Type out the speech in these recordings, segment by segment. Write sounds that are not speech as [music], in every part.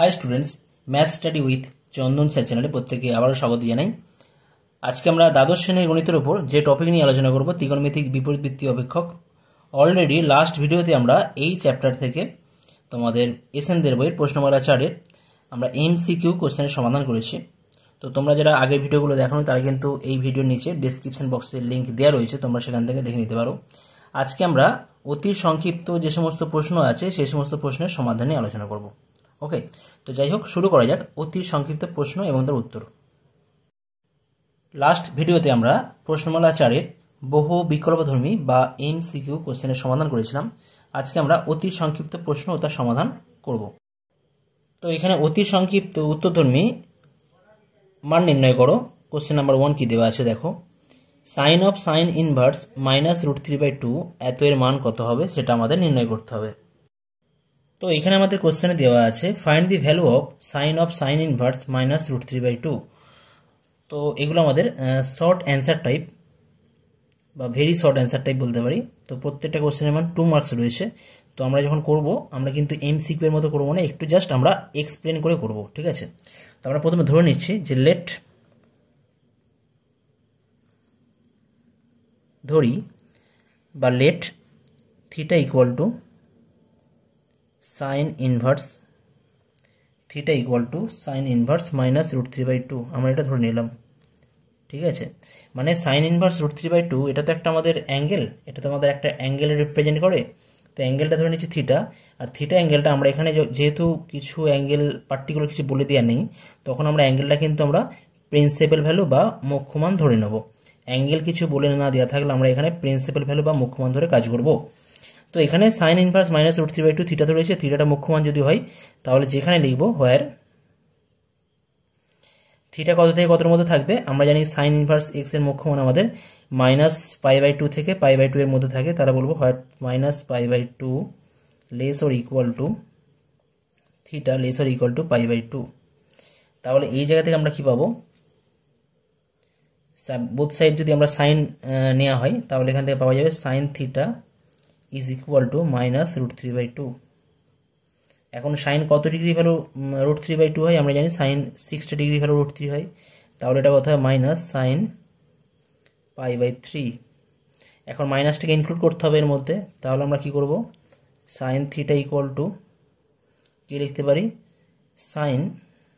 high students math study with Chandan sir চ্যানেলে প্রত্যেকে আবারও স্বাগত জানাই আজকে আমরা দ্বাদশ শ্রেণীর গণিতের ওপর যে টপিক নিয়ে আলোচনা করব ত্রিকোণমিতিক বিপরীত বৃত্তীয় অপেক্ষক অলরেডি লাস্ট ভিডিওতে আমরা এই চ্যাপ্টার থেকে তোমাদের এস এন বইয়ের প্রশ্নমালা চারের আমরা এম কিউ কোশ্চেনের সমাধান করেছি তো তোমরা যারা আগের ভিডিওগুলো দেখানো তারা কিন্তু এই ভিডিওর নিচে ডিসক্রিপশন বক্সের লিঙ্ক দেওয়া রয়েছে তোমরা সেখান থেকে দেখে নিতে পারো আজকে আমরা অতি সংক্ষিপ্ত যে সমস্ত প্রশ্ন আছে সেই সমস্ত প্রশ্নের সমাধানে আলোচনা করবো ওকে তো যাই হোক শুরু করা যাক অতি সংক্ষিপ্ত প্রশ্ন এবং তার উত্তর লাস্ট ভিডিওতে আমরা প্রশ্নমালা চারের বহু বিকল্পধর্মী বা এম সিকিউ কোশ্চেনের সমাধান করেছিলাম আজকে আমরা অতি সংক্ষিপ্ত প্রশ্ন ও তার সমাধান করব তো এখানে অতি সংক্ষিপ্ত উত্তরধর্মী মান নির্ণয় করো কোশ্চেন নাম্বার ওয়ান কী দেওয়া আছে দেখো sine of sign inverse minus root three by two এত এর মান কত হবে সেটা আমাদের নির্ণয় করতে হবে তো এখানে আমাদের কোশ্চেনে দেওয়া আছে find the value of sine of sign inverse minus root three by two তো এগুলো আমাদের শর্ট অ্যান্সার টাইপ বা ভেরি শর্ট অ্যান্সার টাইপ বলতে পারি তো প্রত্যেকটা কোশ্চেনের মান টু মার্কস রয়েছে তো আমরা যখন করব আমরা কিন্তু এম সিকিউয়ের মতো করবো না একটু জাস্ট আমরা এক্সপ্লেন করে করব ঠিক আছে তো আমরা প্রথমে ধরে নিচ্ছি যে লেট ধরি বা let theta equal to sign inverse theta equal to sign inverse minus root three by two আমরা এটা ধরে নিলাম ঠিক আছে মানে sign inverse root three by two এটা তো একটা আমাদের অ্যাঙ্গেল এটা তো আমাদের একটা অ্যাঙ্গেল রিপ্রেজেন্ট করে তো অ্যাঙ্গেলটা ধরে নিচ্ছি থিটা আর থিটা অ্যাঙ্গেলটা আমরা এখানে যেহেতু কিছু অ্যাঙ্গেল পার্টিকুলার কিছু বলে দেওয়া নেই তখন আমরা অ্যাঙ্গেলটা কিন্তু আমরা প্রিন্সিপাল ভ্যালু বা মুখ্যমান ধরে নেব অ্যাঙ্গেল কিছু বলে না দেওয়া থাকলে আমরা এখানে প্রিন্সিপাল ভ্যালু বা মুখ্যমান ধরে কাজ করবো তো এখানে sine inverse minus root three by two theta তো রয়েছে থিটাটা মুখ্যমান যদি হয় তাহলে যেখানে লিখবো হোয়ার থিটা কত থেকে কতর মধ্যে থাকবে আমরা জানি সাইন ইনভার্স এক্স এর মুখ্যমান আমাদের মাইনাস পাই বাই টু থেকে পাই বাই টু এর মধ্যে থাকে তারা বলবো where minus pi by two less or equal to theta less or equal to pi by two তাহলে এই জায়গা থেকে আমরা কি পাবো বোথ সাইড যদি আমরা সাইন নেওয়া হয় তাহলে এখান থেকে পাওয়া যাবে sine theta is equal to minus root three by two এখন সাইন কত degree value root three by two হয় আমরা জানি sine sixty degree value root three হয় তাহলে এটা কথা হয় minus sine pi by three এখন মাইনাসটাকে ইনক্লুড করতে হবে এর মধ্যে তাহলে আমরা কি করব সাইন থ্রিটা ইকুয়াল টু কী লিখতে পারি sine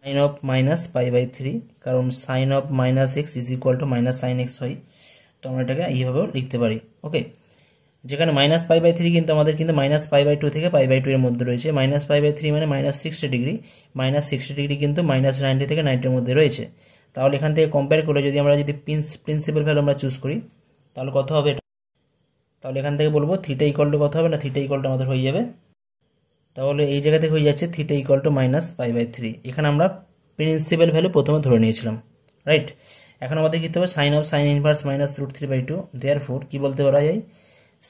sine of minus pi by three কারণ sine of minus x is equal to minus sine x হয় তো আমরা এটাকে এইভাবেও লিখতে পারি ওকে যেখানে মাইনাস পাই বাই থ্রি কিন্তু আমাদের কিন্তু মাইনাস পাই বাই টু থেকে পাই বাই টু এর মধ্যে রয়েছে মাইনাস পাই বাই থ্রি মানে minus sixty degree minus sixty degree কিন্তু মাইনাস নাইনটি থেকে নাইনটির মধ্যে রয়েছে তাহলে এখান থেকে কম্পেয়ার করে যদি আমরা যদি প্রিন্স প্রিন্সিপাল ভ্যালু আমরা চুজ করি তাহলে কত হবে এটা তাহলে এখান থেকে বলবো থিটা ইকল টু কত হবে না থিটা ইকল টু আমাদের হয়ে যাবে তাহলে এই জায়গা থেকে হয়ে যাচ্ছে theta equal to minus pi by three এখানে আমরা প্রিন্সিপাল ভ্যালু প্রথমে ধরে নিয়েছিলাম রাইট এখন আমাদের কী হবে sine of sign inverse minus root three by two therefore কী বলতে পারা যায়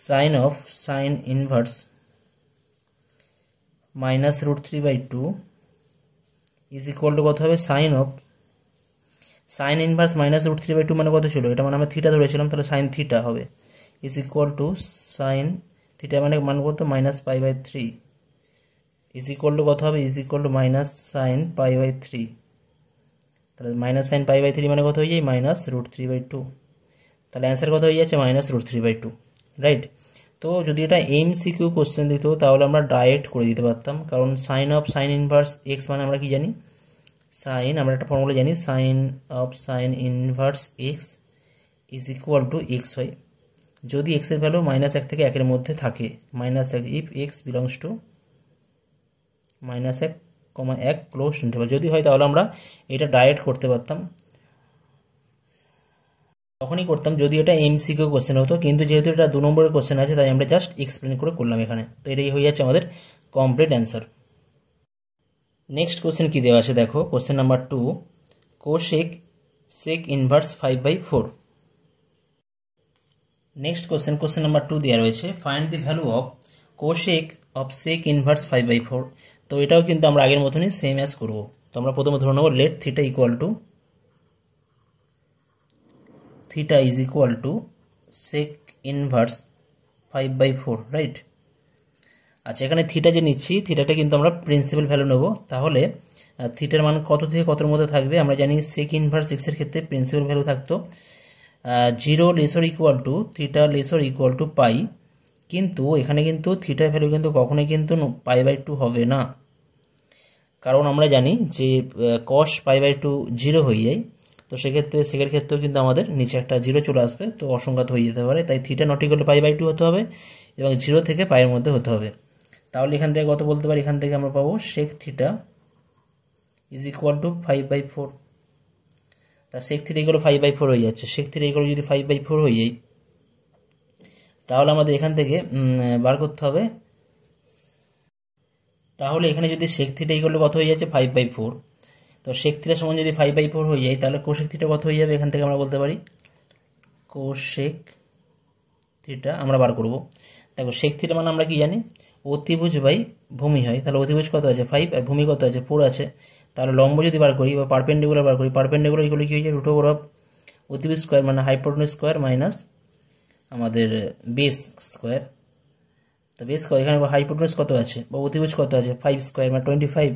sine of sine inverse minus root three by two is equal to কত হবে sine of sign inverse minus root three by two মানে কত ছিল এটা মানে আমরা থিটা ধরেছিলাম তাহলে সাইন থিটা হবে is equal to sine theta মানে মান করতো minus pi by three is equal to কত হবে is equal to minus sine pi by three তাহলে minus sine pi by three মানে কত হয়ে যায় minus root three by two তাহলে অ্যান্সার কত হয়ে যাচ্ছে minus root three by two right তো যদি এটা এম সিকিউ কোশ্চেন দিত তাহলে আমরা ডাইরেক্ট করে দিতে পারতাম কারণ sine of sign inverse x মানে আমরা কি জানি সাইন আমরা একটা ফর্মুলা জানি sine of sign inverse x is equal to x হয় যদি এক্সের ভ্যালু মাইনাস এক থেকে একের মধ্যে থাকে মাইনাস এক if x belongs to minus এক কমা এক ক্লোজ ইন্টারভাল যদি হয় তাহলে আমরা এটা ডায়েট করতে পারতাম তখনই করতাম যদি এটা এমসিকিউ কোশ্চেন হতো কিন্তু যেহেতু এটা দু নম্বরের কোশ্চেন আছে তাই আমরা জাস্ট এক্সপ্লেন করে করলাম এখানে তো এটাই হয়ে যাচ্ছে আমাদের কমপ্লিট অ্যান্সার নেক্সট কোশ্চেন কী দেওয়া আছে দেখো question number two cosec sec inverse five by four next question question number two দেওয়া রয়েছে find the value of cosec of sec inverse five by four তো এটাও কিন্তু আমরা আগের মতনই সেম অ্যাজ করবো তো আমরা প্রথমে ধরে নেবো let theta equal to theta is equal to sec inverse 5 by 4 right আচ্ছা এখানে থিটা যে নিচ্ছি থিটাটা কিন্তু আমরা প্রিন্সিপাল ভ্যালু নেব তাহলে থিটার মান কত থেকে কতর মধ্যে থাকবে আমরা জানি সেক ইনভার্স এর ক্ষেত্রে প্রিন্সিপাল ভ্যালু থাকতো zero lesser equal to theta lesser equal to pi কিন্তু এখানে কিন্তু থিটার ভ্যালু কিন্তু কখনোই কিন্তু পাই বাই টু হবে না কারণ আমরা জানি যে cos pi by two zero হয়ে যায় তো সেক্ষেত্রে সেকের ক্ষেত্রেও কিন্তু আমাদের নিচে একটা জিরো চলে আসবে তো অসংখ্যাত হয়ে যেতে পারে তাই থ্রিটা নটি গেলে পাই বাই টু হতে হবে এবং জিরো থেকে পায়ের মধ্যে হতে হবে তাহলে এখান থেকে কত বলতে পারি এখান থেকে আমরা পাবো সেক থ্রিটা is equal to five by four তা সেক থ্রি এগুলো ফাইভ বাই ফোর হয়ে যাচ্ছে সেক থ্রি এগুলো যদি ফাইভ বাই ফোর হয়ে যায় তাহলে আমাদের এখান থেকে বার করতে হবে তাহলে এখানে যদি সেক থ্রি এগুলো কত হয়ে যাচ্ছে ফাইভ বাই ফোর তো সেক থিটা সমান যদি ফাইভ বাই ফোর হয়ে যায় তাহলে কোশেক থিটা কত হয়ে যাবে এখান থেকে আমরা বলতে পারি কোশেক থিটা আমরা বার করব দেখো সেক থিটা মানে আমরা কি জানি অতিভুজ বাই ভূমি হয় তাহলে অতিভুজ কত আছে ফাইভ আর ভূমি কত আছে ফোর আছে তাহলে লম্ব যদি বার করি বা পারপেন্ডিকুলার বার করি পারপেন্ডিকুলার এগুলো কী হয়ে যায় রুটো ওভার অফ অতিভুজ স্কোয়ার মানে হাইপ্রোটন স্কোয়ার মাইনাস আমাদের বেস স্কোয়ার তো বেস স্কোয়ার এখানে হাইপ্রোটনস কত আছে বা অতিভুজ কত আছে ফাইভ স্কোয়ার মানে টোয়েন্টি ফাইভ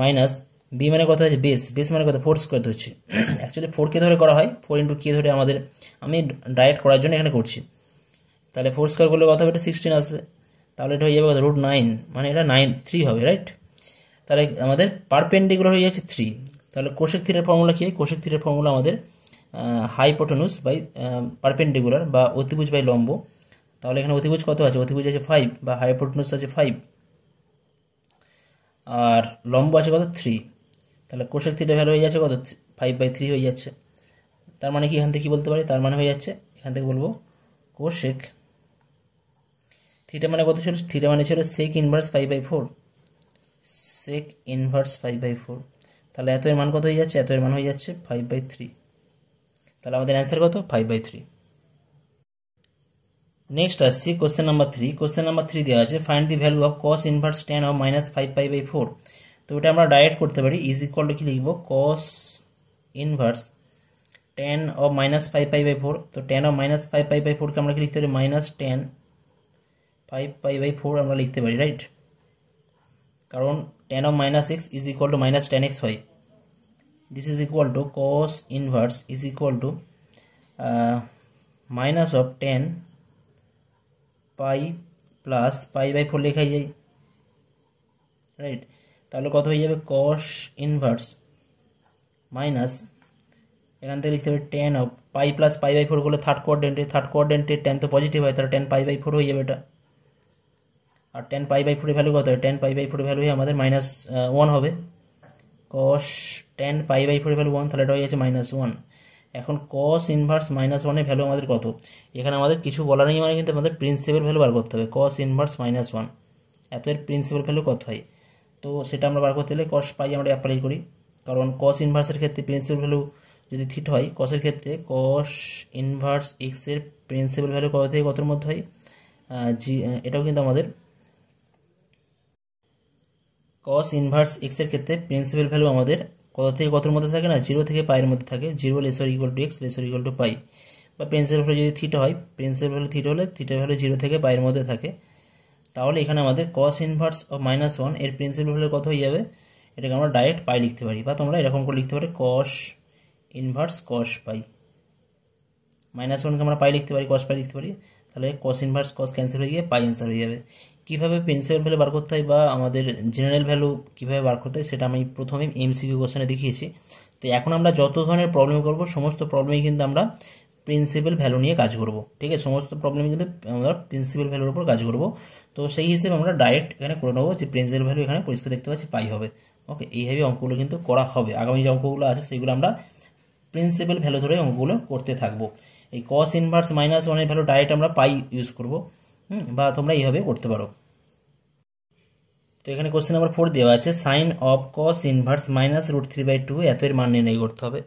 মাইনাস বি মানে কথা হচ্ছে বেস বেস মানে কথা ফোর স্কোয়ার ধরছি অ্যাকচুয়ালি ফোর কে ধরে করা হয় ফোর ইন্টু কে ধরে আমাদের আমি ডায়েট করার জন্য এখানে করছি তাহলে ফোর স্কোয়ার করলে কথা হবে এটা সিক্সটিন আসবে তাহলে এটা হয়ে যাবে কথা রুট নাইন মানে এটা নাইন থ্রি হবে রাইট তাহলে আমাদের পারপেন্ডিকুলার হয়ে যাচ্ছে থ্রি তাহলে কোশেক থ্রির ফর্মুলা কী কোশেক থ্রির ফর্মুলা আমাদের হাইপোটেনুস বাই পারপেন্ডিকুলার বা অতিভুজ বাই লম্ব তাহলে এখানে অতিভুজ কত আছে অতিভুজ আছে ফাইভ বা হাইপোটেনুস আছে ফাইভ আর লম্ব আছে কত থ্রি তাহলে কোশেক থিটা ভ্যালু হয়ে যাচ্ছে কত ফাইভ বাই থ্রি হয়ে যাচ্ছে তার মানে কি এখান থেকে কী বলতে পারি তার মানে হয়ে যাচ্ছে এখান থেকে বলবো কোশেক থিটা মানে কত ছিল থিটা মানে ছিল sec inverse five by four sec inverse five by four তাহলে এত এর মান কত হয়ে যাচ্ছে এত এর মান হয়ে যাচ্ছে ফাইভ বাই থ্রি তাহলে আমাদের অ্যান্সার কত ফাইভ বাই থ্রি নেক্সট আসছি question number three question number three দেওয়া আছে find the value of cos inverse tan of minus five five by four तो डायरेक्ट करते इज इक्ल टू कि लिखब कस इनभार्स टेन और minus five pi बोर तो टेन और माइनस फाइव पाई बोर के लिखते माइनस टेन फाइव पाई बोर हमें लिखते रईट कारण टेन और minus x is equal to minus tan x y this is equal to cos inverse is equal to minus of tan pi plus pi बोर लेखा जाए रईट তাহলে কত হয়ে যাবে কস ইনভার্স মাইনাস এখান থেকে লিখতে হবে tan of pi plus pi by four করলে থার্ড কোয়ার্ডেন্টে থার্ড কোয়ার্ডেন্টে টেন তো পজিটিভ হয় তাহলে টেন পাই বাই ফোর হয়ে যাবে এটা আর টেন পাই বাই ফোরের ভ্যালু কত হয় টেন পাই বাই ফোরের ভ্যালু হয়ে আমাদের মাইনাস ওয়ান হবে কস টেন পাই বাই ফোরের ভ্যালু ওয়ান তাহলে এটা হয়ে যাচ্ছে মাইনাস ওয়ান এখন কস ইনভার্স মাইনাস ওয়ানের ভ্যালু আমাদের কত এখানে আমাদের কিছু বলার নেই মানে কিন্তু আমাদের প্রিন্সিপাল ভ্যালু বার করতে হবে কস ইনভার্স মাইনাস ওয়ান এত এর প্রিন্সিপাল ভ্যালু কত হয় তো সেটা আমরা বার করতে গেলে কস পাই আমরা অ্যাপ্লাই করি কারণ কস ইনভার্সের ক্ষেত্রে প্রিন্সিপাল ভ্যালু যদি থিট হয় কসের ক্ষেত্রে কস ইনভার্স এক্সের প্রিন্সিপাল ভ্যালু কত থেকে কতর মধ্যে হয় জি এটাও কিন্তু আমাদের কস ইনভার্স এক্সের ক্ষেত্রে প্রিন্সিপাল ভ্যালু আমাদের কত থেকে কতর মধ্যে থাকে না জিরো থেকে পায়ের মধ্যে থাকে zero lesser equal to x lesser equal to pi বা প্রিন্সিপাল ভ্যালু যদি থিট হয় প্রিন্সিপাল ভ্যালু থিট হলে থিটের ভ্যালু জিরো থেকে পায়ের মধ্যে থাকে তাহলে এখানে আমাদের cos inverse of minus one এর প্রিন্সিপাল হলে কত হয়ে যাবে এটাকে আমরা ডাইরেক্ট পাই লিখতে পারি বা তোমরা এরকম করে লিখতে পারি কস ইনভার্স কস পাই মাইনাস ওয়ানকে আমরা পাই লিখতে পারি কস পাই লিখতে পারি তাহলে কস ইনভার্স কস ক্যান্সেল হয়ে গিয়ে পাই অ্যান্সার হয়ে যাবে কীভাবে প্রিন্সিপাল ভ্যালু বার করতে হয় বা আমাদের জেনারেল ভ্যালু কীভাবে বার করতে হয় সেটা আমি প্রথমেই এমসিকিউ কোশ্চেনে দেখিয়েছি তো এখন আমরা যত ধরনের প্রবলেম করবো সমস্ত প্রবলেমই কিন্তু আমরা প্রিন্সিপাল ভ্যালু নিয়ে কাজ করব ঠিক আছে সমস্ত প্রবলেম কিন্তু আমরা প্রিন্সিপাল ভ্যালুর উপর কাজ করব তো সেই হিসেবে আমরা ডাইরেক্ট এখানে করে নেবো যে প্রিন্সিপাল ভ্যালু এখানে পরিষ্কার দেখতে পাচ্ছি পাই হবে ওকে এইভাবে অঙ্কগুলো কিন্তু করা হবে আগামী যে অঙ্কগুলো আছে সেগুলো আমরা প্রিন্সিপাল ভ্যালু ধরে অঙ্কগুলো করতে থাকবো এই কস ইনভার্স মাইনাস ওয়ানের ভ্যালু ডাইরেক্ট আমরা পাই ইউজ করবো বা তোমরা এইভাবে করতে পারো তো এখানে কোশ্চেন নাম্বার ফোর দেওয়া আছে sine of cos inverse minus root three by two এতের মান নির্ণয় করতে হবে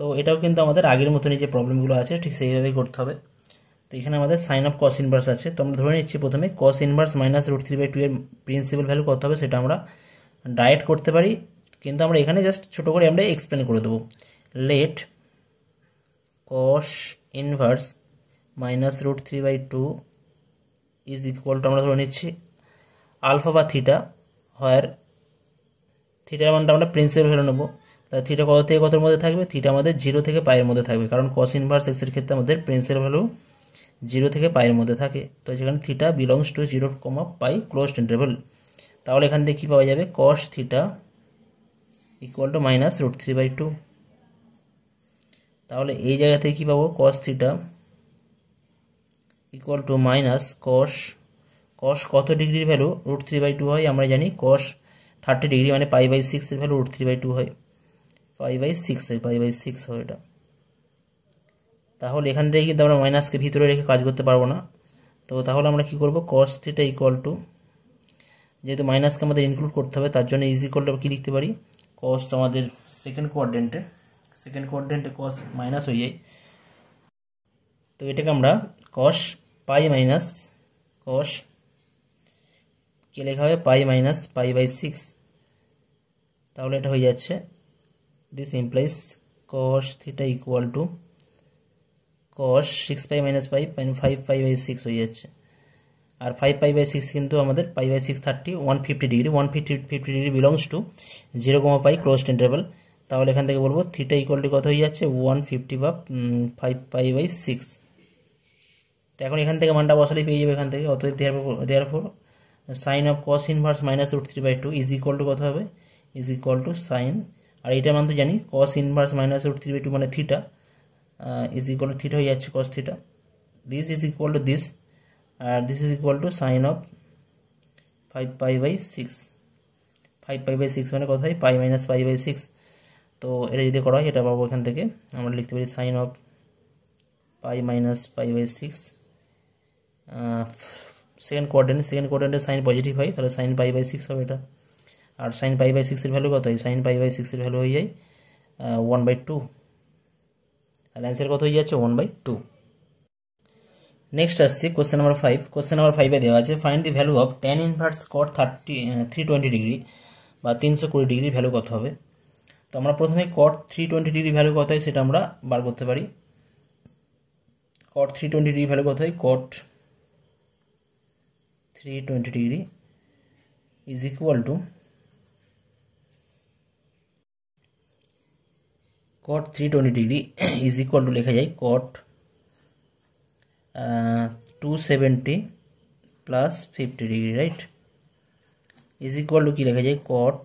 তো এটাও কিন্তু আমাদের আগের মতনই যে প্রবলেমগুলো আছে ঠিক সেইভাবেই করতে হবে তো এখানে আমাদের সাইন অফ কস ইনভার্স আছে তো আমরা ধরে নিচ্ছি প্রথমে cos inverse minus root three by two এর প্রিন্সিপাল ভ্যালু কত হবে সেটা আমরা ডায়েট করতে পারি কিন্তু আমরা এখানে জাস্ট ছোটো করে আমরা এক্সপ্লেন করে দেবো let cos inverse minus root three by two is equal to আমরা ধরে নিচ্ছি আলফা বা থিটা হয়ার থিটার মানটা আমরা প্রিন্সিপাল ভ্যালু নেবো তাহলে থিটা কত থেকে কতর মধ্যে থাকবে থিটা আমাদের জিরো থেকে পায়ের মধ্যে থাকবে কারণ কস ইনভার্স এক্সের ক্ষেত্রে আমাদের প্রিন্সের ভ্যালু জিরো থেকে পায়ের মধ্যে থাকে তো যেখানে theta belongs to zero comma pi closed interval তাহলে এখান থেকে কী পাওয়া যাবে cos theta equal to minus root three by two তাহলে এই জায়গা থেকে কী পাবো cos theta equal to minus cos cos কত ডিগ্রির value root three by two হয় আমরা জানি কস থার্টি ডিগ্রি মানে পাই বাই সিক্সের value root three by two হয় পাই বাই সিক্স হয় পাই বাই সিক্স হবে এটা তাহলে এখান থেকে কিন্তু আমরা মাইনাসকে ভিতরে রেখে কাজ করতে পারবো না তো তাহলে আমরা কি করব কস থিটা ইকুয়াল টু যেহেতু মাইনাসকে আমাদের ইনক্লুড করতে হবে তার জন্য ইজি করলে কী লিখতে পারি কস আমাদের সেকেন্ড কোয়ার্ডেন্টে সেকেন্ড কোয়ার্ডেন্টে কস মাইনাস হয়ে যায় তো এটাকে আমরা কস পাই মাইনাস কস কে লেখা হবে pi minus pi by six তাহলে এটা হয়ে যাচ্ছে this implies cos theta equal to cos 6 pi minus pi five pi by six হয়ে যাচ্ছে আর ফাইভ পাই বাই সিক্স কিন্তু আমাদের pi by six thirty one fifty degree one fifty fifty degree belongs to zero comma pi close টেন্টেবল তাহলে এখান থেকে বলবো থিটা ইকুয়াল টু কত হয়ে যাচ্ছে ওয়ান ফিফটি বা ফাইভ পাই বাই সিক্স তো এখন এখান থেকে মানটা বসালেই পেয়ে যাবে এখান থেকে অতএব therefore sine of cos inverse minus root three by two is equal to কত হবে ইজ ইকুয়াল টু সাইন আর এটা মান তো জানি cos inverse minus root three by two মানে theta is equal to theta হয়ে যাচ্ছে cos theta this is equal to this আর this is equal to sign of five pi by six five pi by six মানে কোথায় pi minus pi by six তো এটা যদি করা হয় এটা পাবো এখান থেকে আমরা লিখতে পারি sine of pi minus pi by six second quadrant second কোয়ার্ডেন্টে সাইন পজিটিভ হয় তাহলে সাইন পাই বাই সিক্স হবে এটা আর সাইন পাই বাই সিক্সের ভ্যালু কত হয় সাইন পাই বাই সিক্সের ভ্যালু হয়ে যায় ওয়ান বাই টু তাহলে অ্যান্সার কত হয়ে যাচ্ছে ওয়ান বাই টু নেক্সট আসছে question number five question number ফাইভে দেওয়া আছে find the value of tan inverse cot thirty three twenty degree বা তিনশো কুড়ি ডিগ্রি ভ্যালু কত হবে তো আমরা প্রথমে cot three twenty degree value কত হয় সেটা আমরা বার করতে পারি cot three twenty degree value কত হয় cot three twenty degree is equal to cot three twenty degree is equal to লেখা যায় cot two seventy plus fifty degree right is equal to কী লেখা যায় কট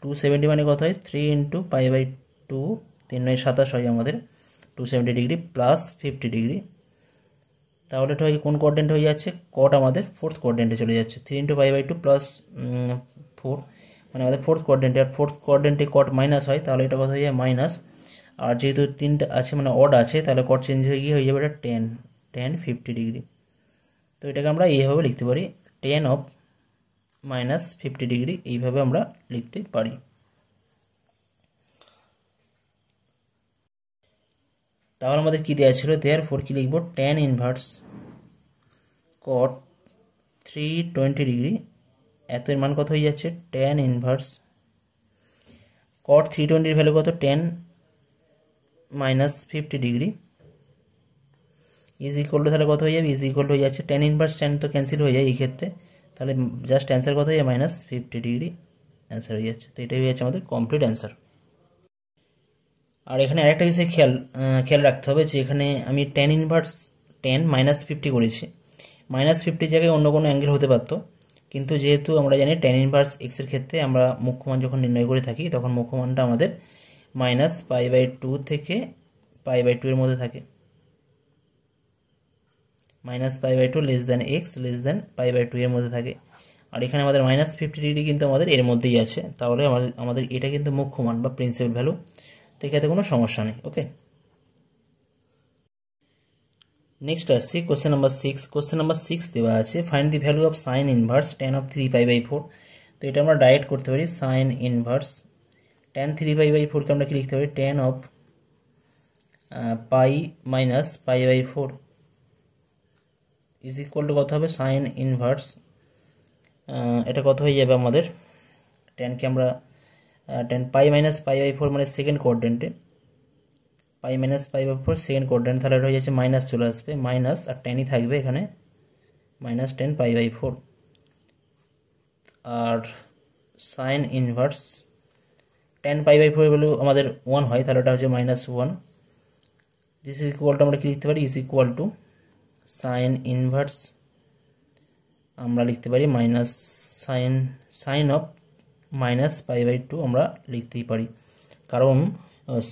টু সেভেন্টি মানে কত হয় three into pi by two তিন নয় সাতাশ হয় আমাদের two seventy degree plus fifty degree তাহলে এটা কোন কোয়ার্ডেন্ট হয়ে যাচ্ছে কট আমাদের ফোর্থ কোয়ার্ডেন্টে চলে যাচ্ছে three into pi by two plus four মানে আমাদের ফোর্থ কোয়ার্ডেন্টে আর ফোর্থ কোয়ার্ডেন্টে কট মাইনাস হয় তাহলে এটা কত হয়ে যায় মাইনাস আর যেহেতু তিনটা আছে মানে অড আছে তাহলে কট চেঞ্জ হয়ে গিয়ে হয়ে যাবে এটা টেন টেন ফিফটি ডিগ্রি তো এটাকে আমরা এইভাবে লিখতে পারি tan of minus fifty degree এইভাবে আমরা লিখতে পারি তাহলে আমাদের কী দেওয়া ছিল দেয়ার ফোর কী লিখব tan inverse cot three twenty degree এত মান কত হয়ে যাচ্ছে টেন ইনভার্স কট থ্রি টোয়েন্টির ভ্যালু কত tan minus fifty degree is equal to তাহলে কত হয়ে যাবে ইজ ইকুয়াল টু হয়ে যাচ্ছে টেন ইনভার্স টেন তো ক্যান্সেল হয়ে যায় এই ক্ষেত্রে তাহলে জাস্ট অ্যান্সার কত হয়ে যায় মাইনাস ফিফটি ডিগ্রি অ্যান্সার হয়ে যাচ্ছে তো এটাই হয়ে যাচ্ছে আমাদের কমপ্লিট অ্যান্সার আর এখানে আরেকটা বিষয় খেয়াল খেয়াল রাখতে হবে যে এখানে আমি tan inverse tan minus fifty করেছি মাইনাস ফিফটির জায়গায় অন্য কোনো অ্যাঙ্গেল হতে পারতো কিন্তু যেহেতু আমরা জানি টেন ইনভার্স এক্সের ক্ষেত্রে আমরা মুখ্যমান যখন নির্ণয় করে থাকি তখন মুখ্যমানটা আমাদের মাইনাস পাই বাই টু থেকে পাই বাই টু এর মধ্যে থাকে minus pi by two less than x less than pi by two এর মধ্যে থাকে আর এখানে আমাদের মাইনাস ফিফটি ডিগ্রি কিন্তু আমাদের এর মধ্যেই আছে তাহলে আমাদের আমাদের এটা কিন্তু মুখ্যমান বা প্রিন্সিপাল ভ্যালু তো এক্ষেত্রে কোনো সমস্যা নেই ওকে নেক্সট আসছি question number six question number six দেওয়া আছে find the value of sign inverse tan of three pi by four তো এটা আমরা ডাইরেক্ট করতে পারি sine inverse tan three pi by ফোরকে আমরা কি লিখতে পারি tan of pi minus pi by four is equal to কত হবে সাইন ইনভার্স এটা কত হয়ে যাবে আমাদের টেনকে আমরা tan pi minus pi by four মানে সেকেন্ড কোয়ার্ডেন্টে pi minus pi by four second quadrant তাহলে এটা হয়ে যাচ্ছে মাইনাস চলে আসবে মাইনাস আর টেনই থাকবে এখানে minus tan pi by four আর sine inverse tan pi by four value আমাদের ওয়ান হয় তাহলে ওটা হচ্ছে minus one this is equal to আমরা কী লিখতে পারি is equal to sign inverse আমরা লিখতে পারি minus sine sine of minus pi by two আমরা লিখতেই পারি কারণ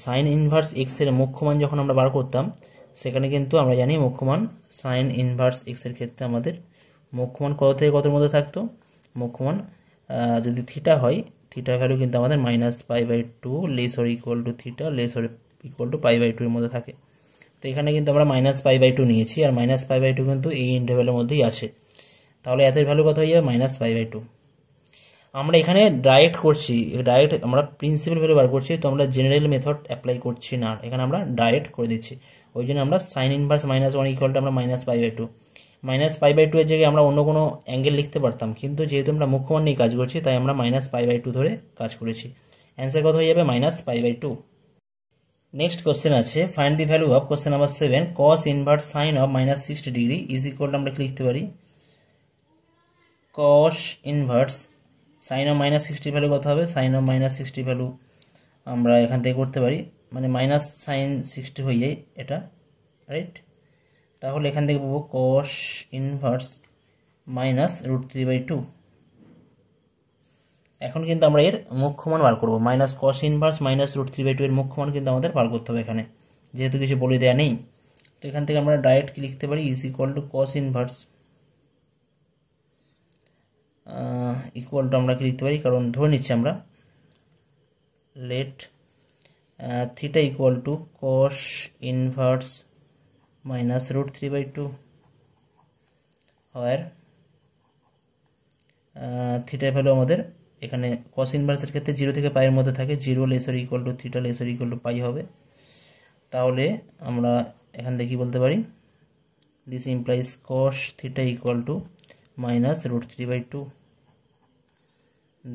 সাইন ইনভার্স এক্সের মুখ্যমান যখন আমরা বার করতাম সেখানে কিন্তু আমরা জানি মুখ্যমান সাইন ইনভার্স এক্সের ক্ষেত্রে আমাদের মুখ্যমান কত থেকে কতর মধ্যে থাকতো মুখ্যমান যদি থিটা হয় থিটার ভ্যালু কিন্তু আমাদের minus pi by two less or equal to theta less or equal to pi by টুর মধ্যে থাকে তো এখানে কিন্তু আমরা মাইনাস পাই বাই টু নিয়েছি আর মাইনাস পাই বাই টু কিন্তু এই ইন্টারভ্যালের মধ্যেই আসে তাহলে এতের ভ্যালু কত হয়ে যাবে মাইনাস পাই বাই টু আমরা এখানে ডাইরেক্ট করছি ডাইরেক্ট আমরা প্রিন্সিপাল ভ্যালু বার করছি তো আমরা জেনারেল মেথড অ্যাপ্লাই করছি না এখানে আমরা ডাইরেক্ট করে দিচ্ছি ওই জন্য আমরা সাইন ইনভার্স মাইনাস ওয়ান ইকুয়ালটা আমরা minus pi by two minus pi by two এর জায়গায় আমরা অন্য কোনো অ্যাঙ্গেল লিখতে পারতাম কিন্তু যেহেতু আমরা মুখ্যমান নিয়ে কাজ করছি তাই আমরা মাইনাস পাই বাই টু ধরে কাজ করেছি অ্যান্সার কত হয়ে যাবে minus pi by two next question আছে find the value of question number seven cos inverse sine of minus sixty degree is equal আমরা লিখতে পারি cos inverse sine of minus sixty value কত হবে sine of minus sixty value আমরা এখান থেকে করতে পারি মানে মাইনাস সাইন সিক্সটি হয়ে যায় এটা রাইট তাহলে এখান থেকে পাবো cos inverse minus root three by two এখন কিন্তু আমরা এর মুখ্যমান বার করবো minus cos inverse minus root three by two এর মুখ্যমান কিন্তু আমাদের বার করতে হবে এখানে যেহেতু কিছু বলে দেওয়া নেই তো এখান থেকে আমরা ডাইরেক্ট লিখতে পারি is equal to cos inverse equal to আমরা কি লিখতে পারি কারণ ধরে নিচ্ছি আমরা let theta equal to cos inverse minus root 3 by 2 where থিটার uh, ভ্যালু আমাদের এখানে কস ইনভার্সের ক্ষেত্রে জিরো থেকে পাইয়ের মধ্যে থাকে zero lesser equal to theta lesser equal to pi হবে তাহলে আমরা এখান থেকে বলতে পারি this implies cos theta equal to minus root three by two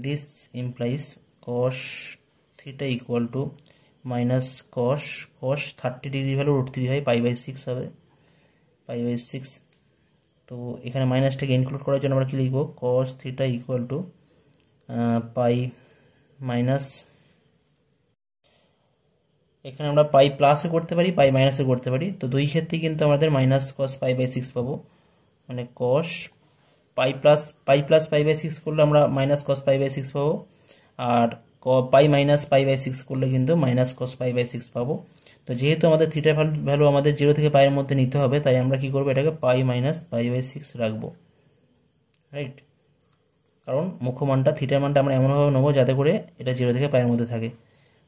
this implies cos theta equal to minus cos cos thirty degree value root three হয় pi by six হবে পাই by six তো এখানে মাইনাসটাকে ইনক্লুড করার জন্য আমরা কী লিখব cos theta equal to pi minus এখানে আমরা পাই প্লাসও করতে পারি পাই মাইনাসে করতে পারি তো দুই ক্ষেত্রেই কিন্তু আমাদের minus cos pi by six পাবো মানে cos pi plus pi plus pi by six করলে আমরা minus cos pi by six পাবো আর pi minus pi by six করলে কিন্তু minus cos pi by six পাবো তো যেহেতু আমাদের থিটা ভ্যালু আমাদের জিরো থেকে পায়ের মধ্যে নিতে হবে তাই আমরা কি করবো এটাকে pi minus pi by six রাখবো রাইট কারণ মুখ্যমানটা থিটার মানটা আমরা এমনভাবে নেবো যাতে করে এটা জিরো থেকে পায়ের মধ্যে থাকে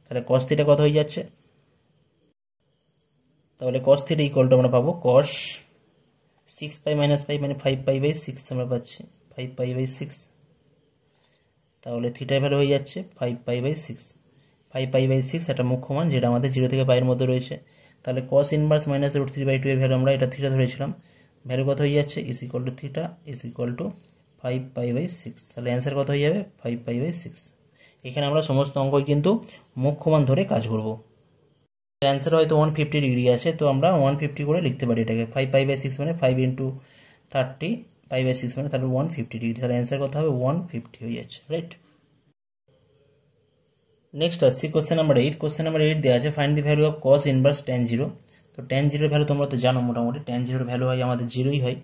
তাহলে কস থিটা কত হয়ে যাচ্ছে তাহলে কস থিটা ইকুয়ালটা আমরা পাবো কস সিক্স পাই মাইনাস পাই মানে ফাইভ পাই বাই সিক্স আমরা পাচ্ছি ফাইভ পাই বাই সিক্স তাহলে থিটার ভ্যালু হয়ে যাচ্ছে five pi by six five pi by six একটা মুখ্য মান যেটা আমাদের জিরো থেকে পাইয়ের মধ্যে রয়েছে তাহলে cos inverse minus root three by two এর ভ্যালু আমরা এটা থিটা ধরেছিলাম ভ্যালু কত হয়ে যাচ্ছে is equal to theta is equal to five pi by six তাহলে অ্যান্সার কত হয়ে যাবে ফাইভ পাই বাই সিক্স এখানে আমরা সমস্ত অঙ্কই কিন্তু মুখ্য মান ধরে কাজ করব অ্যান্সার হয়তো ওয়ান ফিফটি ডিগ্রি আছে তো আমরা ওয়ান ফিফটি করে লিখতে পারি এটাকে ফাইভ পাই বাই সিক্স মানে five into thirty pi by six মানে তাহলে ওয়ান ফিফটি ডিগ্রি তাহলে অ্যান্সার কত হবে ওয়ান ফিফটি হয়ে যাচ্ছে রাইট নেক্সট আসছি question number eight question number eight দেওয়া আছে find the value of cos inverse tan zero তো টেন জিরোর ভ্যালু তোমরা তো জানো মোটামুটি টেন জিরোর ভ্যালু হয় আমাদের জিরোই হয়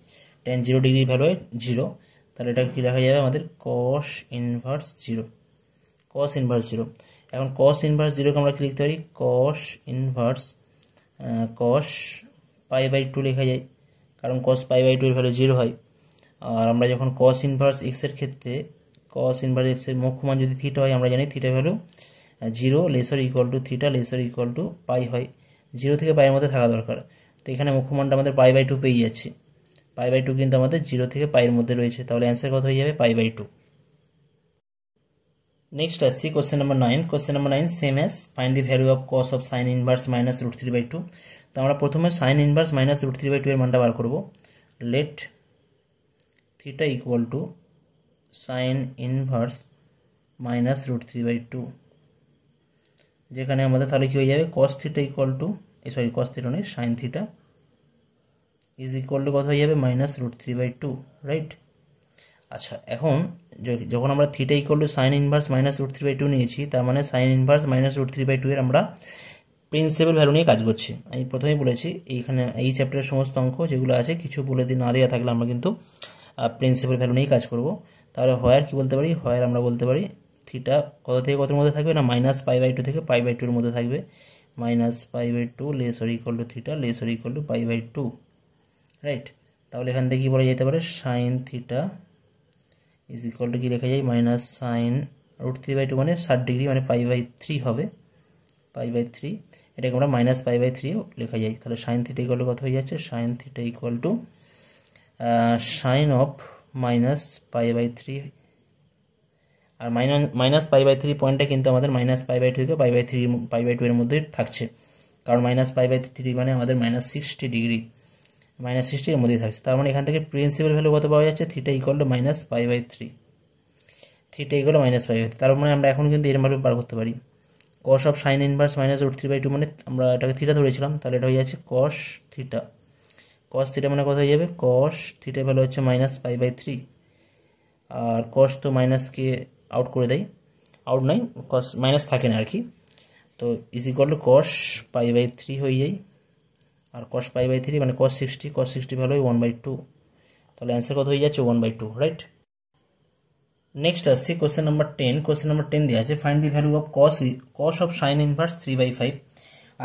টেন জিরো ডিগ্রি ভ্যালু হয় জিরো তাহলে এটা কী রাখা যাবে আমাদের cos inverse zero cos inverse zero এখন কস ইনভার্স জিরোকে আমরা কি লিখতে পারি cos inverse cos pi by two লেখা যায় কারণ কস পাই বাই টু এর ভ্যালু জিরো হয় আর আমরা যখন কস ইনভার্স এক্সের ক্ষেত্রে কস ইনভার্স এক্সের মুখ্যমান যদি থিটা হয় আমরা জানি theta value zero lesser equal to theta lesser equal to pi হয় জিরো থেকে পাইয়ের মধ্যে থাকা দরকার তো এখানে মুখ্যমানটা আমাদের পাই বাই টু পেয়ে যাচ্ছে পাই বাই টু কিন্তু আমাদের জিরো থেকে পাইয়ের মধ্যে রয়েছে তাহলে অ্যান্সার কত হয়ে যাবে পাই বাই টু নেক্সট আসছি question number nine question number nine same as find the value of cos of sign inverse minus root three by two তো আমরা প্রথমে sin inverse minus root three by two এর মানটা বার করবো let theta equal to sin inverse minus root 3 by 2 যেখানে আমাদের তাহলে কী হয়ে যাবে cos theta to to sorry cos theta নয় sin theta is equal to কত হয়ে যাবে minus root three by two right আচ্ছা এখন যখন আমরা theta equal to sign inverse minus root three by two নিয়েছি তার মানে sign inverse minus root three by two এর আমরা প্রিন্সিপাল ভ্যালু নিয়ে কাজ করছি আমি প্রথমেই বলেছি এইখানে এই চ্যাপ্টারের সমস্ত অঙ্ক যেগুলো আছে কিছু বলে দিয়ে না দেওয়া থাকলে আমরা কিন্তু প্রিন্সিপাল ভ্যালু নিয়েই কাজ করব তাহলে হয়ার কি বলতে পারি হয়ার আমরা বলতে পারি থিটা কত থেকে কতর মধ্যে থাকবে না মাইনাস পাই বাই টু থেকে পাই বাই টুর মধ্যে থাকবে minus pi by two lesser equal to theta lesser equal to pi by two right তাহলে এখান থেকে কী বলা যেতে পারে sin theta is equal to কি লেখা যায় minus sin root three by two মানে ষাট ডিগ্রি মানে পাই বাই থ্রি হবে পাই বাই থ্রি এটাকে আমরা মাইনাস পাই বাই থ্রিও লেখা যায় তাহলে সাইন থিটা ইকুয়াল টু কত হয়ে যাচ্ছে sin theta equal to sign of minus pi by three আর minus minus pi by three পয়েন্টটা কিন্তু আমাদের মাইনাস পাই বাই টুকে pi by three pi by টুয়ের এর মধ্যে থাকছে কারণ মাইনাস পাই বাই থ্রি মানে আমাদের মাইনাস সিক্সটি ডিগ্রি মাইনাস সিক্সটির মধ্যেই থাকছে তার মানে এখান থেকে প্রিন্সিপাল ভ্যালু কত পাওয়া যাচ্ছে theta equal to minus pi by three theta equal minus pi by তার মানে আমরা এখন কিন্তু এর ভ্যালু পার করতে পারি cos of sign inverse minus root three by two মানে আমরা এটাকে থিটা ধরেছিলাম তাহলে এটা হয়ে যাচ্ছে কস থিটা কস থিটা মানে কত হয়ে যাবে কস থিটা ভ্যালু হচ্ছে মাইনাস পাই বাই থ্রি আর কস তো মাইনাসকে আউট করে দেয় আউট নাই কস মাইনাস থাকে না আর কি তো is equal to cos pi by three হয়ে যায় আর কস পাই বাই থ্রি মানে cos sixty cos sixty value one by two তাহলে অ্যান্সার কত হয়ে যাচ্ছে one by two right next আসছে question number ten question number ten দেওয়া আছে find the value of cos cos of sign inverse three by five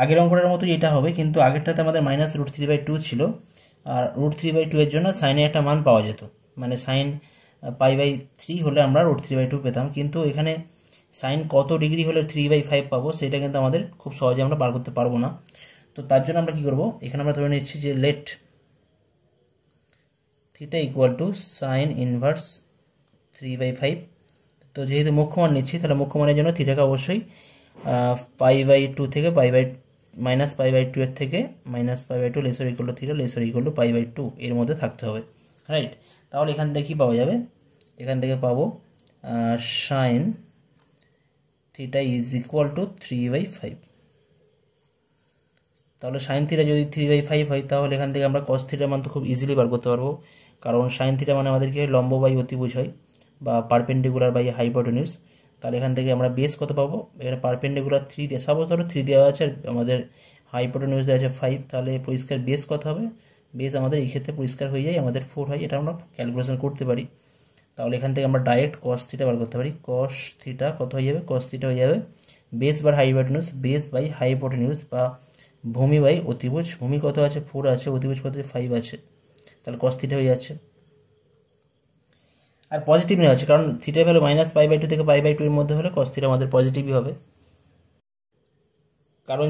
আগের অঙ্কটার মতোই এটা হবে কিন্তু আগেরটাতে আমাদের minus root three by two ছিল আর রুট থ্রি বাই টু এর জন্য সাইনে একটা মান পাওয়া যেত মানে সাইন পাই বাই থ্রি হলে আমরা রুট থ্রি বাই টু পেতাম কিন্তু এখানে সাইন কত ডিগ্রি হলে থ্রি বাই ফাইভ পাবো সেটা কিন্তু আমাদের খুব সহজে আমরা বার করতে পারবো না তো তার জন্য আমরা কি করব এখানে আমরা ধরে নিচ্ছি যে লেট থ্রিটা equal to sign inverse three by five তো যেহেতু মুখ্যমান নিচ্ছি তাহলে মুখ্যমানের জন্য থ্রিটাকে অবশ্যই পাই বাই টু থেকে pi by minus pi by two এর থেকে minus pi by two lesser equal to theta lesser equal to pi by two এর মধ্যে থাকতে হবে রাইট তাহলে এখান থেকে কী পাওয়া যাবে এখান থেকে পাবো sin theta is equal to three by five তাহলে সাইন থিটা যদি থ্রি বাই ফাইভ হয় তাহলে এখান থেকে আমরা কস থিটার মান তো খুব ইজিলি বার করতে পারবো কারণ সাইন থিটা মানে আমাদের কি হয় লম্ব বাই অতিভুজ হয় বা পারপেন্ডিকুলার বাই হাইপোটেনিউস তাহলে এখান থেকে আমরা বেস কত পাবো এখানে পারপেন্ডিকুলার থ্রি দিয়ে সাপোজ ধরো থ্রি দেওয়া আছে আর আমাদের নিউজ দেওয়া আছে ফাইভ তাহলে পরিষ্কার বেস কত হবে বেস আমাদের এই ক্ষেত্রে পরিষ্কার হয়ে যায় আমাদের ফোর হয় এটা আমরা ক্যালকুলেশন করতে পারি তাহলে এখান থেকে আমরা ডাইরেক্ট কস থিটা বার করতে পারি কস থিটা কত হয়ে যাবে কস থিটা হয়ে যাবে বেস বা নিউজ বেস বাই নিউজ বা ভূমি বাই অতিভুজ ভূমি কত আছে ফোর আছে অতিভুজ কত ফাইভ আছে তাহলে কস থিটা হয়ে যাচ্ছে আর পজিটিভ নেওয়া হচ্ছে কারণ থিটার value minus pi by two থেকে পাই বাই টু এর মধ্যে হলে কস থিটা আমাদের পজিটিভই হবে কারণ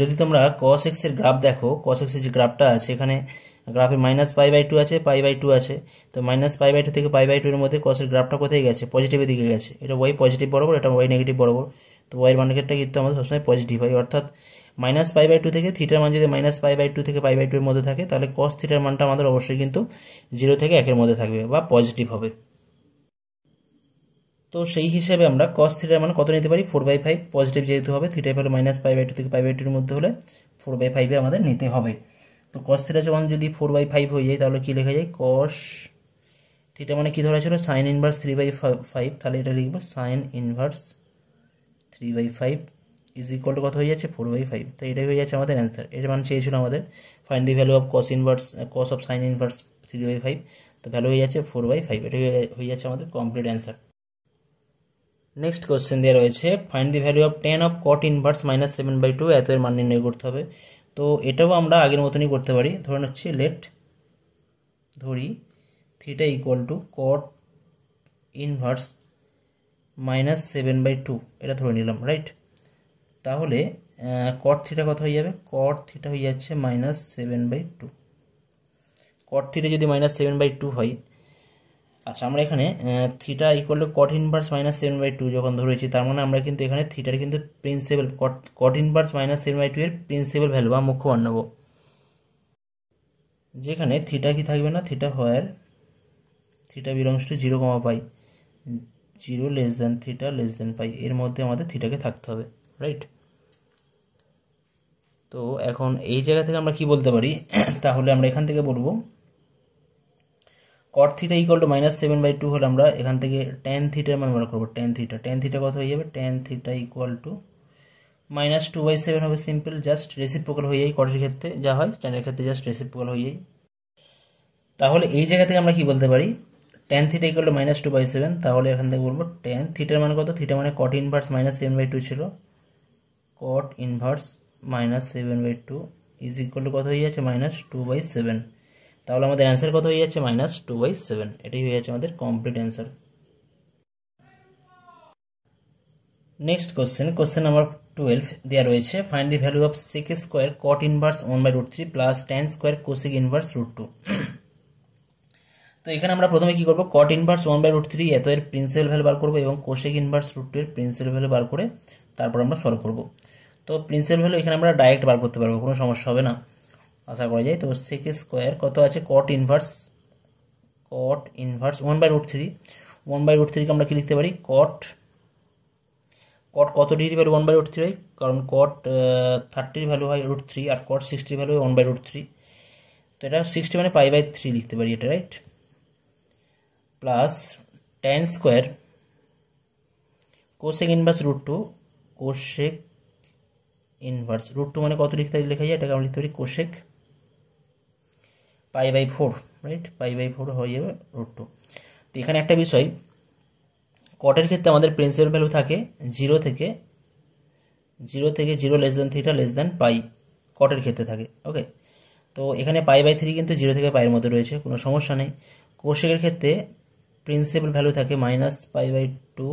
যদি তোমরা কস এক্সের গ্রাফ দেখো কস এক্সের যে গ্রাফটা আছে এখানে গ্রাফে মাইনাস পাই বাই টু আছে পাই বাই টু আছে তো মাইনাস পাই বাই টু থেকে পাই বাই টু এর মধ্যে কসের গ্রাফটা কোথায় গেছে পজিটিভের দিকে গেছে এটা ওয়াই পজিটিভ বরাবর এটা ওয়াই নেগেটিভ বরাবর তো ওয়াইয়ের মানের ক্ষেত্রে কিন্তু আমাদের সবসময় পজিটিভ হয় অর্থাৎ মাইনাস পাই বাই টু থেকে থিটার মান যদি মাইনাস পাই বাই টু থেকে পাই বাই টুর মধ্যে থাকে তাহলে কস থিটার মানটা আমাদের অবশ্যই কিন্তু জিরো থেকে একের মধ্যে থাকবে বা পজিটিভ হবে তো সেই হিসেবে আমরা কস থিটার মান কত নিতে পারি ফোর বাই ফাইভ পজিটিভ যেহেতু হবে থিটার ফলে মাইনাস পাই বাই টু থেকে পাই বাই টুর মধ্যে হলে ফোর বাই ফাইভে আমাদের নিতে হবে তো কস থিটার যখন যদি ফোর বাই ফাইভ হয়ে যায় তাহলে কী লেখা যায় কস থিটা মানে কী ধরা ছিল sin inverse three by five তাহলে এটা লিখবো sin inverse three by five is equal to কত হয়ে যাচ্ছে ফোর বাই ফাইভ তো এটাই হয়ে যাচ্ছে আমাদের অ্যান্সার এটা মান চেয়েছিল আমাদের find the value of cos inverse cos of sign inverse three by five তো ভ্যালু হয়ে যাচ্ছে ফোর বাই ফাইভ এটাই হয়ে যাচ্ছে আমাদের কমপ্লিট অ্যান্সার নেক্সট কোশ্চেন দেওয়া রয়েছে find the value of tan of cot inverse minus seven by two এত এর মান নির্ণয় করতে হবে তো এটাও আমরা আগের মতনই করতে পারি ধরুন হচ্ছে লেট ধরি থ্রিটা equal to cot inverse minus seven by two এটা ধরে নিলাম রাইট তাহলে কট থিটা কত হয়ে যাবে কট থিটা হয়ে যাচ্ছে minus seven by two cot theta যদি মাইনাস সেভেন বাই টু হয় আচ্ছা আমরা এখানে theta equal to cot inverse minus seven by two যখন ধরেছি তার মানে আমরা কিন্তু এখানে থিটার কিন্তু principal cot cot inverse minus seven by two এর প্রিন্সিপাল ভ্যালু বা মুখ্য মান নেব যেখানে থিটা কি থাকবে না theta where theta belongs to zero comma pi zero less than theta less than pi এর মধ্যে আমাদের থিটাকে থাকতে হবে রাইট তো এখন এই জায়গা থেকে আমরা কি বলতে পারি [coughs] তাহলে আমরা এখান থেকে বলবো cot theta equal to minus seven by two হলে আমরা এখান থেকে টেন থিটার মান বার করবো টেন থিটা টেন থিটা কত হয়ে যাবে tan theta equal to minus two by seven হবে সিম্পল জাস্ট রেসিপ্রোকাল হয়ে যায় কটের ক্ষেত্রে যা হয় টেনের ক্ষেত্রে জাস্ট রেসিপ্রোকাল হয়ে যায় তাহলে এই জায়গা থেকে আমরা কি বলতে পারি tan theta equal to minus two by seven তাহলে এখান থেকে বলবো টেন থিটার মান কত থিটা মানে cot inverse minus seven by two ছিল cot inverse minus seven by two is equal to কত হয়ে যাচ্ছে মাইনাস টু বাই সেভেন তাহলে আমাদের অ্যান্সার কত হয়ে যাচ্ছে মাইনাস টু বাই সেভেন এটাই হয়ে যাচ্ছে আমাদের complete answer next question question number twelve দেওয়া রয়েছে find the value of sec square cot inverse one by root three plus tan square cosec inverse root two তো এখানে আমরা প্রথমে কি করবো cot inverse one by root three এত এর প্রিন্সিপাল ভ্যালু বার করবো এবং কোশেক ইনভার্স রুট টু এর প্রিন্সিপাল ভ্যালু বার করে তারপর আমরা সলভ করবো তো প্রিন্সিপাল ভ্যালু এখানে আমরা ডাইরেক্ট বার করতে পারবো কোনো সমস্যা হবে না আশা করা যায় তো সেকে স্কোয়ার কত আছে cot inverse cot inverse one by root three one by root থ্রিকে আমরা কী লিখতে পারি কট কট কত degree value one by root three হয় কারণ কট থার্টির ভ্যালু হয় রুট থ্রি আর কট সিক্সটির ভ্যালু হয় ওয়ান বাই রুট থ্রি তো এটা সিক্সটি মানে পাই বাই থ্রি লিখতে পারি এটা right plus tan square cosec inverse root two cosec inverse root two মানে কত লিখতে লেখা যায় এটাকে আমরা লিখতে পারি cosec pi by four right pi by four হয়ে যাবে রুট টু তো এখানে একটা বিষয় কটের ক্ষেত্রে আমাদের প্রিন্সিপাল ভ্যালু থাকে জিরো থেকে জিরো থেকে জিরো লেস দেন থ্রিটা লেস দেন পাই কটের ক্ষেত্রে থাকে ওকে তো এখানে পাই বাই থ্রি কিন্তু জিরো থেকে পাইয়ের মধ্যে রয়েছে কোনো সমস্যা নেই কোশেকের ক্ষেত্রে প্রিন্সিপাল ভ্যালু থাকে minus pi by two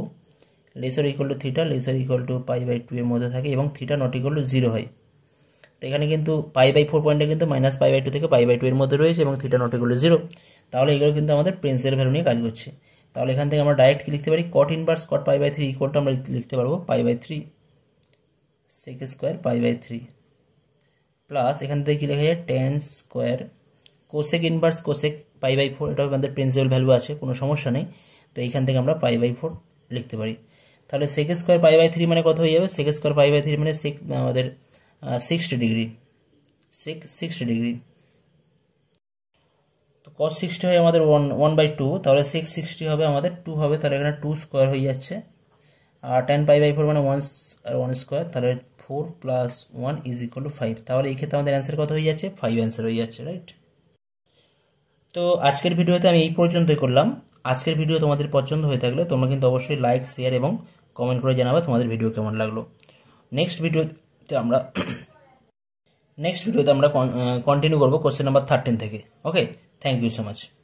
lesser equal to theta lesser equal to pi by two এর মধ্যে থাকে এবং theta not equal to zero হয় তো এখানে কিন্তু পাই বাই ফোর পয়েন্টটা কিন্তু মাইনাস পাই বাই টু থেকে পাই বাই টু এর মধ্যে রয়েছে এবং theta not equal to zero তাহলে এগুলো কিন্তু আমাদের প্রিন্সের ভ্যালু নিয়ে কাজ করছে তাহলে এখান থেকে আমরা ডাইরেক্ট কি লিখতে পারি cot inverse cot pi by three equal to আমরা লিখতে পারবো pi by three sec square pi by three plus এখান থেকে কি লেখা যায় tan square cosec inverse cosec pi by four এটা আমাদের প্রিন্সিপাল ভ্যালু আছে কোনো সমস্যা নেই তো এইখান থেকে আমরা পাই বাই ফোর লিখতে পারি তাহলে sec square pi by three মানে কত হয়ে যাবে sec square pi by three মানে সিক্স আমাদের sixty degree six sixty degree তো কস সিক্সটি হয় আমাদের ওয়ান ওয়ান বাই টু তাহলে সিক্স সিক্সটি হবে আমাদের টু হবে তাহলে এখানে টু স্কোয়ার হয়ে যাচ্ছে আর টেন পাই বাই ফোর মানে ওয়ান আর ওয়ান স্কোয়ার তাহলে four plus one is equal to five তাহলে এই ক্ষেত্রে আমাদের অ্যান্সার কত হয়ে যাচ্ছে ফাইভ অ্যান্সার হয়ে যাচ্ছে রাইট তো আজকের ভিডিওতে আমি এই পর্যন্তই করলাম আজকের ভিডিও তোমাদের পছন্দ হয়ে থাকলে তোমরা কিন্তু অবশ্যই লাইক শেয়ার এবং কমেন্ট করে জানাবে তোমাদের ভিডিও কেমন লাগলো নেক্সট ভিডিওতে আমরা নেক্সট ভিডিওতে আমরা কন্টিনিউ করবো কোশ্চেন নাম্বার থার্টিন থেকে okay thank you so much